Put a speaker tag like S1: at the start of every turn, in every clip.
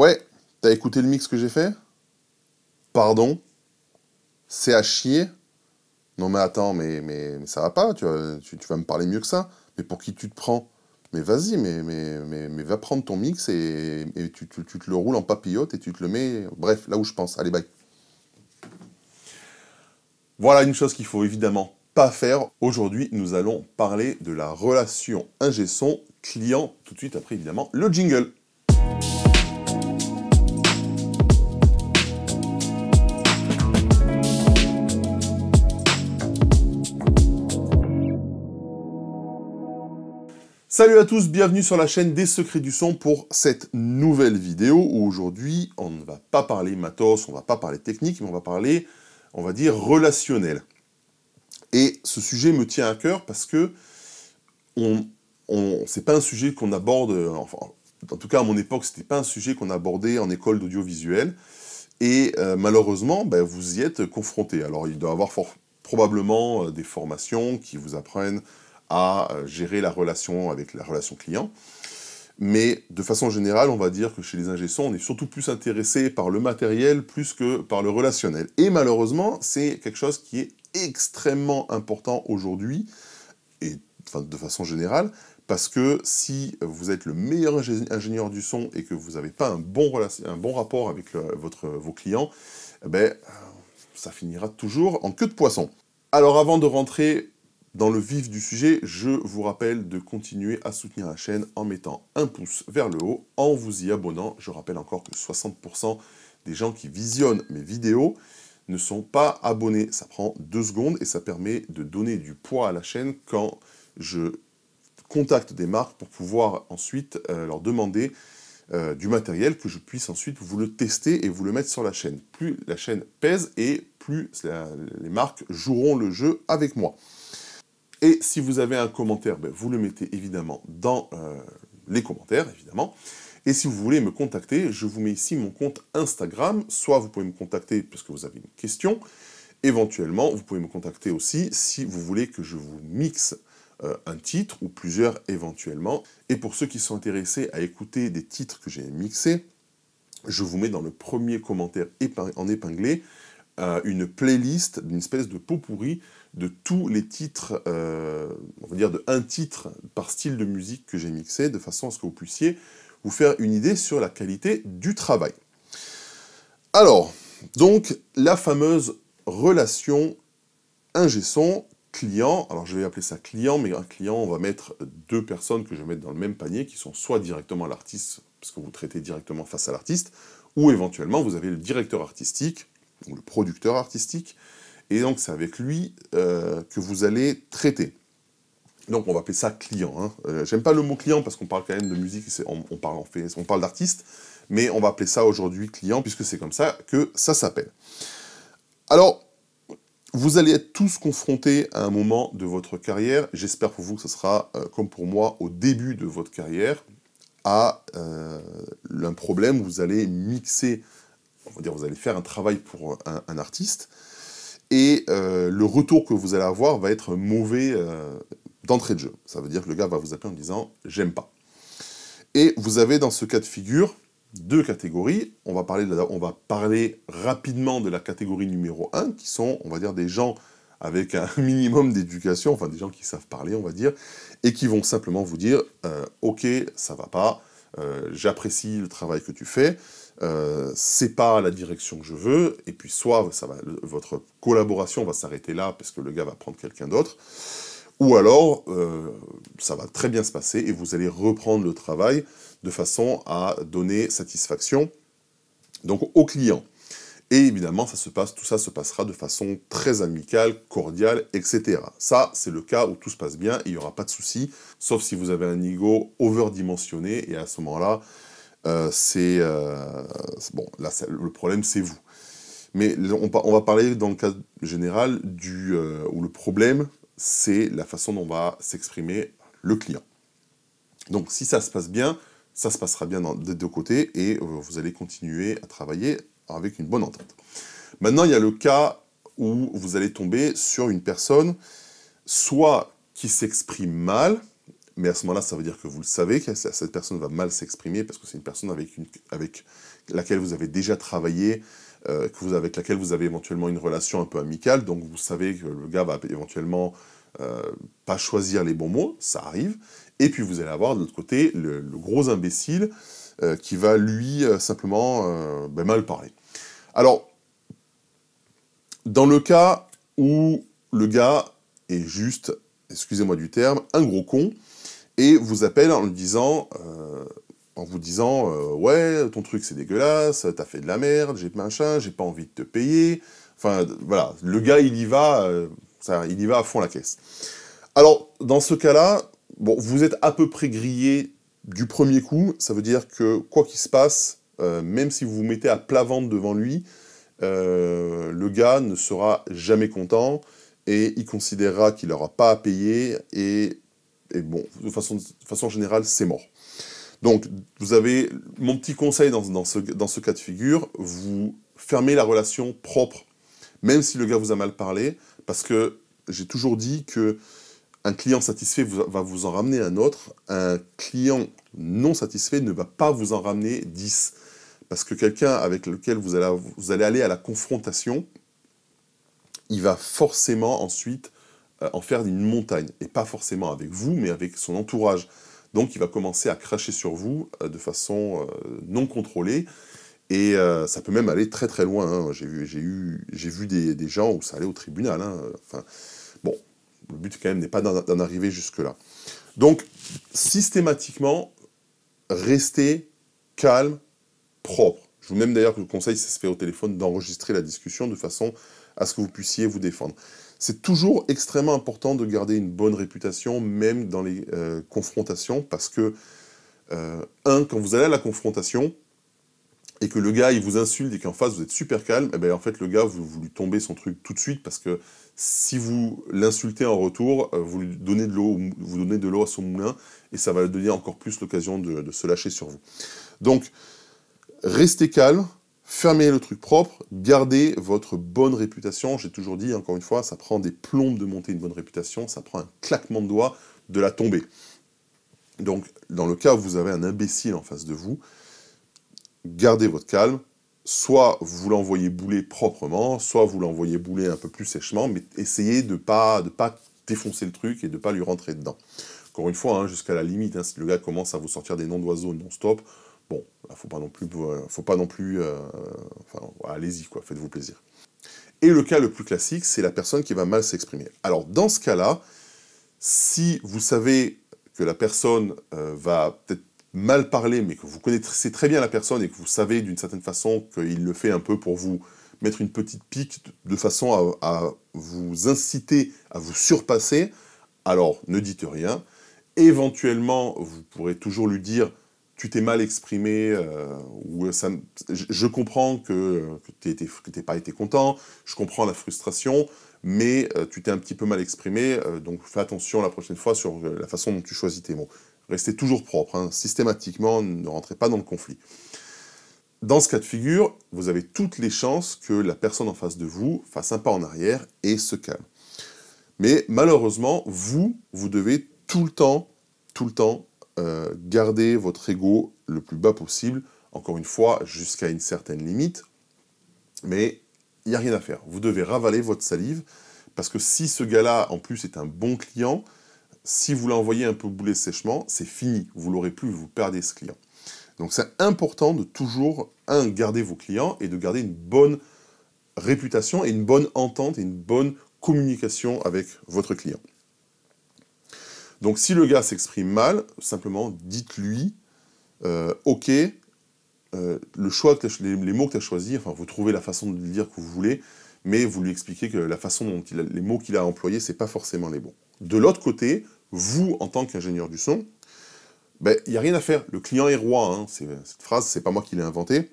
S1: Ouais, t'as écouté le mix que j'ai fait Pardon C'est à chier Non mais attends, mais, mais, ça va pas, tu, vas me parler mieux que ça. Mais pour qui tu te prends Mais vas-y, mais, mais, mais, va prendre ton mix et, tu, te le roules en papillote et tu te le mets, bref, là où je pense. Allez, bye. Voilà une chose qu'il faut évidemment pas faire. Aujourd'hui, nous allons parler de la relation ingé son client tout de suite après évidemment le jingle. Salut à tous, bienvenue sur la chaîne des secrets du son pour cette nouvelle vidéo où aujourd'hui on ne va pas parler matos, on ne va pas parler technique, mais on va parler, on va dire, relationnel. Et ce sujet me tient à cœur parce que on, c'est pas un sujet qu'on aborde, enfin, en tout cas à mon époque, c'était pas un sujet qu'on abordait en école d'audiovisuel. Et euh, malheureusement, ben, vous y êtes confronté. Alors il doit y avoir probablement euh, des formations qui vous apprennent à euh, gérer la relation avec la relation client. Mais de façon générale, on va dire que chez les ingénieurs, on est surtout plus intéressé par le matériel plus que par le relationnel. Et malheureusement, c'est quelque chose qui est extrêmement important aujourd'hui, et de façon générale, parce que si vous êtes le meilleur ingénieur du son et que vous n'avez pas un bon, un bon, rapport avec votre, vos clients, eh ben, ça finira toujours en queue de poisson. Alors avant de rentrer dans le vif du sujet, je vous rappelle de continuer à soutenir la chaîne en mettant un pouce vers le haut, en vous y abonnant. Je rappelle encore que 60% des gens qui visionnent mes vidéos ne sont pas abonnés. Ça prend deux secondes et ça permet de donner du poids à la chaîne quand je contacte des marques pour pouvoir ensuite euh, leur demander euh, du matériel que je puisse ensuite vous le tester et vous le mettre sur la chaîne. Plus la chaîne pèse et plus les marques joueront le jeu avec moi. Et si vous avez un commentaire, ben, vous le mettez évidemment dans euh, les commentaires, évidemment. Et si vous voulez me contacter, je vous mets ici mon compte Instagram. Soit vous pouvez me contacter parce que vous avez une question. Éventuellement, vous pouvez me contacter aussi si vous voulez que je vous mixe euh, un titre ou plusieurs éventuellement. Et pour ceux qui sont intéressés à écouter des titres que j'ai mixés, je vous mets dans le premier commentaire en épinglé euh, une playlist d'une espèce de pot pourri de tous les titres, euh, on va dire de un titre par style de musique que j'ai mixé, de façon à ce que vous puissiez vous faire une idée sur la qualité du travail. Alors, donc la fameuse relation ingé son client, alors je vais appeler ça client, mais un client, on va mettre deux personnes que je vais mettre dans le même panier, qui sont soit directement l'artiste, parce que vous traitez directement face à l'artiste, ou éventuellement vous avez le directeur artistique, ou le producteur artistique, et donc, c'est avec lui euh, que vous allez traiter. Donc, on va appeler ça client. Hein. Euh, j'aime pas le mot client parce qu'on parle quand même de musique, on, parle, d'artiste, mais on va appeler ça aujourd'hui client puisque c'est comme ça que ça s'appelle. Alors, vous allez être tous confrontés à un moment de votre carrière. J'espère pour vous que ce sera, euh, comme pour moi, au début de votre carrière, à un problème où vous allez mixer, on va dire, vous allez faire un travail pour un artiste, et euh, le retour que vous allez avoir va être mauvais euh, d'entrée de jeu. Ça veut dire que le gars va vous appeler en disant j'aime pas. Et vous avez dans ce cas de figure deux catégories. On va parler, rapidement de la catégorie numéro 1, qui sont, on va dire, des gens avec un minimum d'éducation, enfin des gens qui savent parler, on va dire, et qui vont simplement vous dire euh, ok, ça va pas, j'apprécie le travail que tu fais, euh, c'est pas la direction que je veux, et puis soit ça va, votre collaboration va s'arrêter là parce que le gars va prendre quelqu'un d'autre, ou alors euh, ça va très bien se passer et vous allez reprendre le travail de façon à donner satisfaction donc au client. Et évidemment, ça se passe, tout ça se passera de façon très amicale, cordiale, etc. Ça, c'est le cas où tout se passe bien, il n'y aura pas de souci, sauf si vous avez un ego overdimensionné, et à ce moment-là, euh, c'est euh, bon, là, le problème, c'est vous. Mais on, va parler dans le cas général du, euh, où le problème, c'est la façon dont va s'exprimer le client. Donc si ça se passe bien, ça se passera bien des deux côtés et vous allez continuer à travailler avec une bonne entente. Maintenant, il y a le cas où vous allez tomber sur une personne soit qui s'exprime mal, mais à ce moment-là, ça veut dire que vous le savez, que cette personne va mal s'exprimer, parce que c'est une personne avec, laquelle vous avez déjà travaillé, euh, avec laquelle vous avez éventuellement une relation un peu amicale, donc vous savez que le gars va éventuellement euh, pas choisir les bons mots, ça arrive, et puis vous allez avoir de l'autre côté le, gros imbécile euh, qui va lui simplement ben, mal parler. Alors, dans le cas où le gars est juste, excusez-moi du terme, un gros con, et vous appelle en disant, euh, en vous disant, euh, ouais, ton truc c'est dégueulasse, t'as fait de la merde, j'ai machin, j'ai pas envie de te payer. Enfin, voilà, le gars il y va, euh, ça, il y va à fond la caisse. Alors, dans ce cas-là, bon, vous êtes à peu près grillé du premier coup, ça veut dire que quoi qu'il se passe, même si vous vous mettez à plat devant lui, le gars ne sera jamais content et il considérera qu'il n'aura pas à payer et et bon, de façon, générale, c'est mort. Donc, vous avez mon petit conseil dans, ce, cas de figure, vous fermez la relation propre, même si le gars vous a mal parlé, parce que j'ai toujours dit que un client satisfait va vous en ramener un autre, un client non satisfait ne va pas vous en ramener 10. Parce que quelqu'un avec lequel vous vous allez aller à la confrontation, il va forcément ensuite euh, en faire une montagne, et pas forcément avec vous, mais avec son entourage. Donc il va commencer à cracher sur vous euh, de façon euh, non contrôlée, et ça peut même aller très très loin. Hein. J'ai vu, vu des, des, gens où ça allait au tribunal. Hein. bon, le but quand même n'est pas d'en arriver jusque-là. Donc, systématiquement, restez calme, propre. Je vous même d'ailleurs que le conseil, si ça se fait au téléphone, d'enregistrer la discussion de façon à ce que vous puissiez vous défendre. C'est toujours extrêmement important de garder une bonne réputation, même dans les euh, confrontations, parce que, euh, un, quand vous allez à la confrontation, et que le gars, il vous insulte, et qu'en face, vous êtes super calme, et eh bien en fait, le gars, vous, lui tombez son truc tout de suite, parce que si vous l'insultez en retour, euh, vous lui donnez de l'eau, vous donnez de l'eau à son moulin, et ça va lui donner encore plus l'occasion de se lâcher sur vous. Donc, restez calme, fermez le truc propre, gardez votre bonne réputation. J'ai toujours dit, encore une fois, ça prend des plombes de monter une bonne réputation, ça prend un claquement de doigts de la tomber. Donc, dans le cas où vous avez un imbécile en face de vous, gardez votre calme. Soit vous l'envoyez bouler proprement, soit vous l'envoyez bouler un peu plus sèchement, mais essayez de ne pas, de pas défoncer le truc et de ne pas lui rentrer dedans. Encore une fois, hein, jusqu'à la limite, hein, si le gars commence à vous sortir des noms d'oiseaux non-stop, ne bah, faut pas non plus, euh, faut pas non plus, euh, enfin, allez-y quoi, faites-vous plaisir. Et le cas le plus classique, c'est la personne qui va mal s'exprimer. Alors dans ce cas-là, si vous savez que la personne euh, va peut-être mal parler, mais que vous connaissez très bien la personne et que vous savez d'une certaine façon qu'il le fait un peu pour vous mettre une petite pique de façon à vous inciter à vous surpasser, alors ne dites rien. Éventuellement, vous pourrez toujours lui dire tu t'es mal exprimé, euh, ou je comprends que, tu n'es pas été content, je comprends la frustration, mais euh, tu t'es un petit peu mal exprimé, euh, donc fais attention la prochaine fois sur la façon dont tu choisis tes mots. Restez toujours propre, hein. systématiquement, ne rentrez pas dans le conflit. Dans ce cas de figure, vous avez toutes les chances que la personne en face de vous fasse un pas en arrière et se calme. Mais malheureusement, vous, vous devez tout le temps, tout le temps euh, garder votre ego le plus bas possible, encore une fois, jusqu'à une certaine limite, mais il n'y a rien à faire. Vous devez ravaler votre salive, parce que si ce gars-là, en plus, est un bon client, si vous l'envoyez un peu bouler sèchement, c'est fini, vous l'aurez plus, vous perdez ce client. Donc c'est important de toujours, un, garder vos clients et de garder une bonne réputation et une bonne entente et une bonne communication avec votre client. Donc si le gars s'exprime mal, simplement dites-lui, euh, ok, euh, le choix les, mots que tu as choisis, enfin vous trouvez la façon de le dire que vous voulez, mais vous lui expliquez que la façon dont les mots qu'il a employés, ce c'est pas forcément les bons. De l'autre côté, vous, en tant qu'ingénieur du son, ben, il n'y a rien à faire. Le client est roi. Hein, cette phrase, c'est pas moi qui l'ai inventée.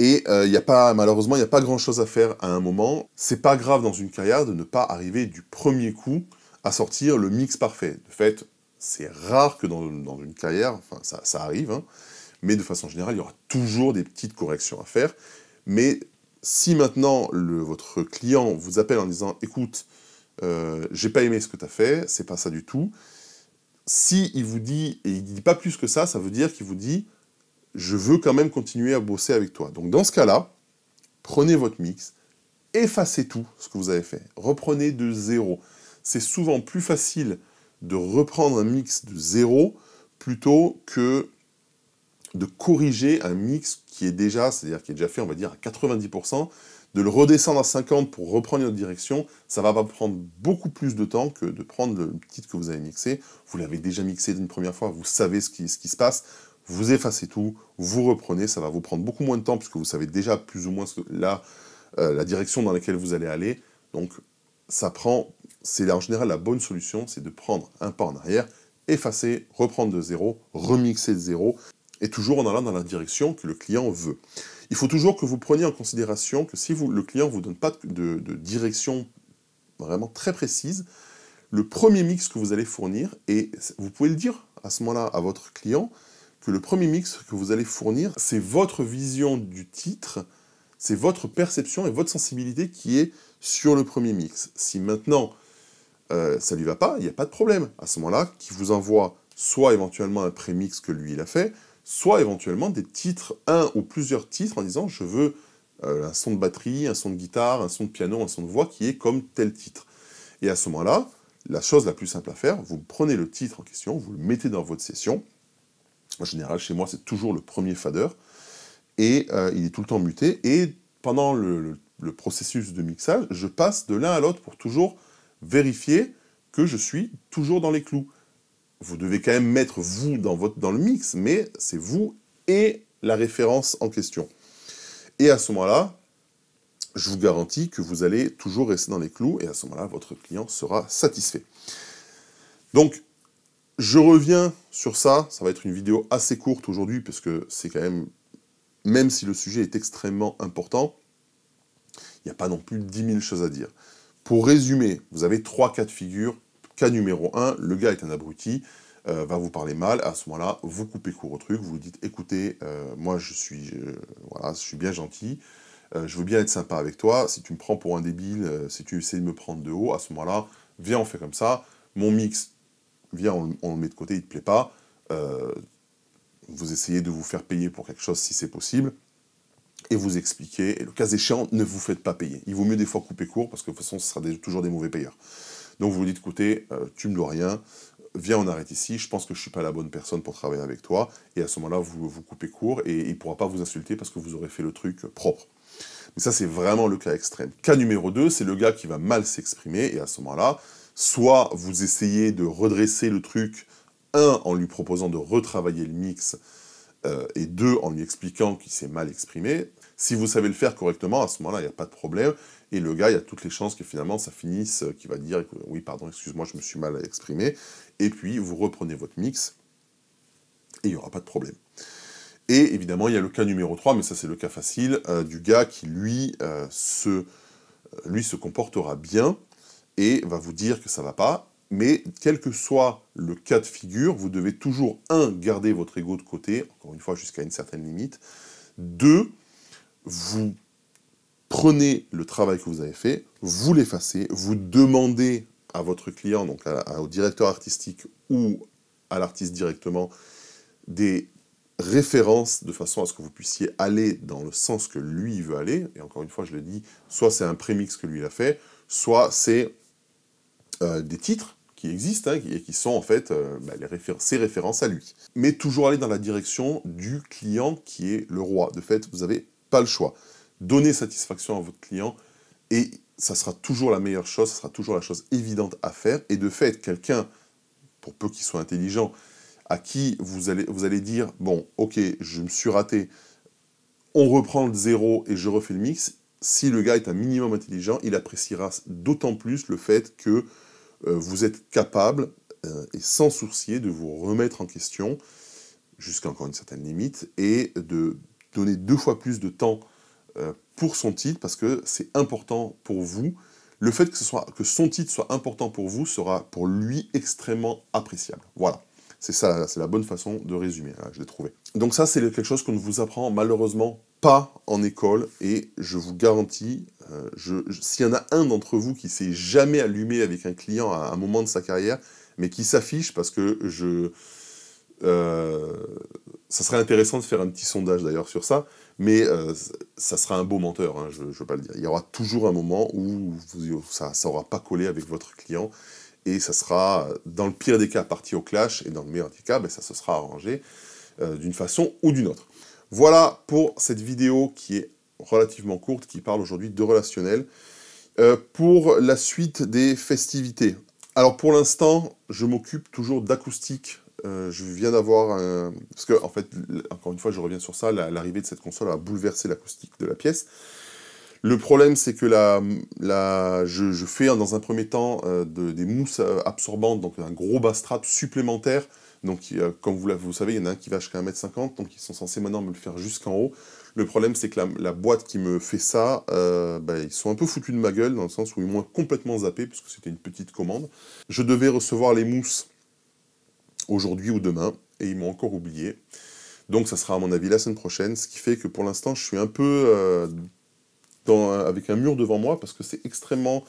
S1: Et euh, y a pas, malheureusement, il n'y a pas grand-chose à faire à un moment. C'est pas grave dans une carrière de ne pas arriver du premier coup à sortir le mix parfait. De fait, c'est rare que dans, une carrière, enfin ça, arrive, hein, mais de façon générale, il y aura toujours des petites corrections à faire. Mais si maintenant votre client vous appelle en disant écoute, euh, j'ai pas aimé ce que tu as fait, c'est pas ça du tout, si il vous dit, et il dit pas plus que ça, ça veut dire qu'il vous dit je veux quand même continuer à bosser avec toi. Donc dans ce cas-là, prenez votre mix, effacez tout ce que vous avez fait, reprenez de zéro c'est souvent plus facile de reprendre un mix de zéro plutôt que de corriger un mix qui est déjà, c'est-à-dire qui est déjà fait, on va dire, à 90%, de le redescendre à 50 pour reprendre une autre direction, ça va prendre beaucoup plus de temps que de prendre le titre que vous avez mixé. Vous l'avez déjà mixé d'une première fois, vous savez ce qui, se passe, vous effacez tout, vous reprenez, ça va vous prendre beaucoup moins de temps puisque vous savez déjà plus ou moins euh, la direction dans laquelle vous allez aller. Donc ça prend, c'est en général la bonne solution, c'est de prendre un pas en arrière, effacer, reprendre de zéro, remixer de zéro, et toujours en allant dans la direction que le client veut. Il faut toujours que vous preniez en considération que si le client ne vous donne pas de, direction vraiment très précise, le premier mix que vous allez fournir, et vous pouvez le dire à ce moment-là à votre client, que le premier mix que vous allez fournir, c'est votre vision du titre, c'est votre perception et votre sensibilité qui est sur le premier mix. Si maintenant euh, ça lui va pas, il n'y a pas de problème. À ce moment-là, qui vous envoie soit éventuellement un pré prémix que lui il a fait, soit éventuellement des titres, un ou plusieurs titres en disant je veux euh, un son de batterie, un son de guitare, un son de piano, un son de voix qui est comme tel titre. Et à ce moment-là, la chose la plus simple à faire, vous prenez le titre en question, vous le mettez dans votre session. En général, chez moi, c'est toujours le premier fader et euh, il est tout le temps muté. Et pendant le, processus de mixage, je passe de l'un à l'autre pour toujours vérifier que je suis toujours dans les clous. Vous devez quand même mettre vous dans, votre, dans le mix, mais c'est vous et la référence en question. Et à ce moment-là, je vous garantis que vous allez toujours rester dans les clous et à ce moment-là, votre client sera satisfait. Donc, je reviens sur ça. Ça va être une vidéo assez courte aujourd'hui parce que c'est quand même même si le sujet est extrêmement important, il n'y a pas non plus dix mille choses à dire. Pour résumer, vous avez trois cas de figure. Cas numéro un, le gars est un abruti, euh, va vous parler mal. À ce moment-là, vous coupez court au truc, vous lui dites écoutez, euh, moi je suis, voilà, je suis bien gentil, euh, je veux bien être sympa avec toi. Si tu me prends pour un débile, si tu essaies de me prendre de haut, à ce moment-là, viens, on fait comme ça. Mon mix, viens, on, le met de côté, il te plaît pas vous essayez de vous faire payer pour quelque chose si c'est possible, et vous expliquez, et le cas échéant, ne vous faites pas payer. Il vaut mieux des fois couper court, parce que de toute façon, ce sera toujours des mauvais payeurs. Donc vous vous dites, écoutez, tu euh, tu me dois rien, viens, on arrête ici, je pense que je ne suis pas la bonne personne pour travailler avec toi, et à ce moment-là, vous vous coupez court, et il ne pourra pas vous insulter parce que vous aurez fait le truc propre. Mais ça, c'est vraiment le cas extrême. Cas numéro 2, c'est le gars qui va mal s'exprimer, et à ce moment-là, soit vous essayez de redresser le truc un, en lui proposant de retravailler le mix, euh, et deux, en lui expliquant qu'il s'est mal exprimé. Si vous savez le faire correctement, à ce moment-là, il n'y a pas de problème, et le gars, il y a toutes les chances que finalement ça finisse, euh, qu'il va dire « oui, pardon, excuse-moi, je me suis mal exprimé », et puis vous reprenez votre mix, et il n'y aura pas de problème. Et évidemment, il y a le cas numéro 3, mais ça c'est le cas facile, euh, du gars qui, lui, se, lui, se comportera bien, et va vous dire que ça va pas, mais quel que soit le cas de figure, vous devez toujours, un, garder votre ego de côté, encore une fois jusqu'à une certaine limite. Deux, vous prenez le travail que vous avez fait, vous l'effacez, vous demandez à votre client, donc au directeur artistique ou à l'artiste directement, des références de façon à ce que vous puissiez aller dans le sens que lui veut aller. Et encore une fois, je le dis, soit c'est un prémix que lui a fait, soit c'est euh, des titres existent hein, et qui sont en fait euh, bah, les ses références à lui. Mais toujours aller dans la direction du client qui est le roi. De fait, vous n'avez pas le choix. Donnez satisfaction à votre client et ça sera toujours la meilleure chose, ça sera toujours la chose évidente à faire. Et de fait, quelqu'un, pour peu qu'il soit intelligent, à qui vous allez, vous allez dire, bon, ok, je me suis raté, on reprend le zéro et je refais le mix, si le gars est un minimum intelligent, il appréciera d'autant plus le fait que euh, vous êtes capable euh, et sans sourcier de vous remettre en question jusqu'à encore une certaine limite et de donner deux fois plus de temps euh, pour son titre parce que c'est important pour vous. Le fait que, ce que son titre soit important pour vous sera pour lui extrêmement appréciable. Voilà. C'est ça, c'est la bonne façon de résumer, hein, je l'ai trouvé. Donc ça, c'est quelque chose qu'on ne vous apprend malheureusement pas en école, et je vous garantis, euh, je, s'il y en a un d'entre vous qui s'est jamais allumé avec un client à un moment de sa carrière, mais qui s'affiche parce que je... Euh, ça serait intéressant de faire un petit sondage d'ailleurs sur ça, mais euh, ça sera un beau menteur, hein, je ne veux pas le dire. Il y aura toujours un moment où ça n'aura pas collé avec votre client, et ça sera, dans le pire des cas, parti au clash, et dans le meilleur des cas, ben, ça se sera arrangé euh, d'une façon ou d'une autre. Voilà pour cette vidéo qui est relativement courte, qui parle aujourd'hui de relationnel. Euh, pour la suite des festivités. Alors pour l'instant, je m'occupe toujours d'acoustique. Euh, je viens d'avoir un... Parce que, en fait, encore une fois, je reviens sur ça, l'arrivée de cette console a bouleversé l'acoustique de la pièce. Le problème, c'est que je, fais dans un premier temps euh, des mousses euh, absorbantes, donc un gros basse-trap supplémentaire. Donc, comme vous, vous savez, il y en a un qui va jusqu'à 1m50, donc ils sont censés maintenant me le faire jusqu'en haut. Le problème, c'est que la, boîte qui me fait ça, euh, ben, ils sont un peu foutus de ma gueule, dans le sens où ils m'ont complètement zappé, puisque c'était une petite commande. Je devais recevoir les mousses aujourd'hui ou demain, et ils m'ont encore oublié. Donc ça sera à mon avis la semaine prochaine, ce qui fait que pour l'instant je suis un peu avec un mur devant moi parce que c'est extrêmement,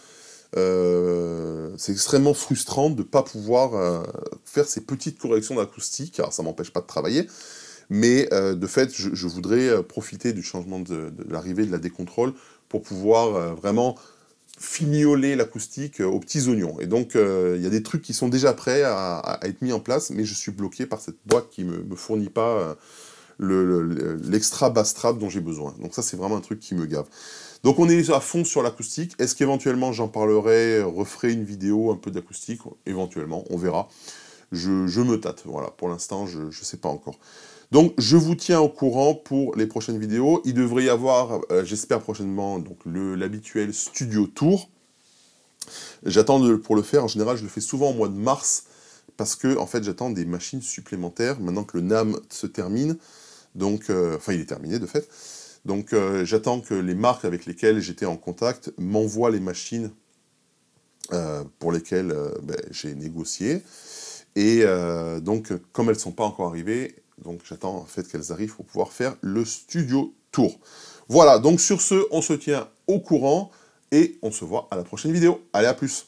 S1: euh, c'est extrêmement frustrant de ne pas pouvoir euh, faire ces petites corrections d'acoustique. Alors ça m'empêche pas de travailler, mais euh, de fait, je, voudrais profiter du changement de, l'arrivée de la décontrôle pour pouvoir vraiment finioler l'acoustique aux petits oignons. Et donc, il y a des trucs qui sont déjà prêts à, être mis en place, mais je suis bloqué par cette boîte qui ne me, me, fournit pas l'extra le, bass trap dont j'ai besoin. Donc ça, c'est vraiment un truc qui me gave. Donc on est à fond sur l'acoustique. Est-ce qu'éventuellement j'en parlerai, referai une vidéo un peu d'acoustique Éventuellement, on verra. Je, me tâte, voilà. Pour l'instant, je ne sais pas encore. Donc je vous tiens au courant pour les prochaines vidéos. Il devrait y avoir, euh, j'espère prochainement, donc l'habituel studio tour. J'attends pour le faire, en général je le fais souvent au mois de mars, parce que fait j'attends des machines supplémentaires. Maintenant que le NAM se termine, donc, euh, enfin, il est terminé de fait. Donc, euh, j'attends que les marques avec lesquelles j'étais en contact m'envoient les machines euh, pour lesquelles ben, j'ai négocié. Et donc, comme elles ne sont pas encore arrivées, donc j'attends en fait qu'elles arrivent pour pouvoir faire le studio tour. Voilà, donc sur ce, on se tient au courant et on se voit à la prochaine vidéo. Allez, à plus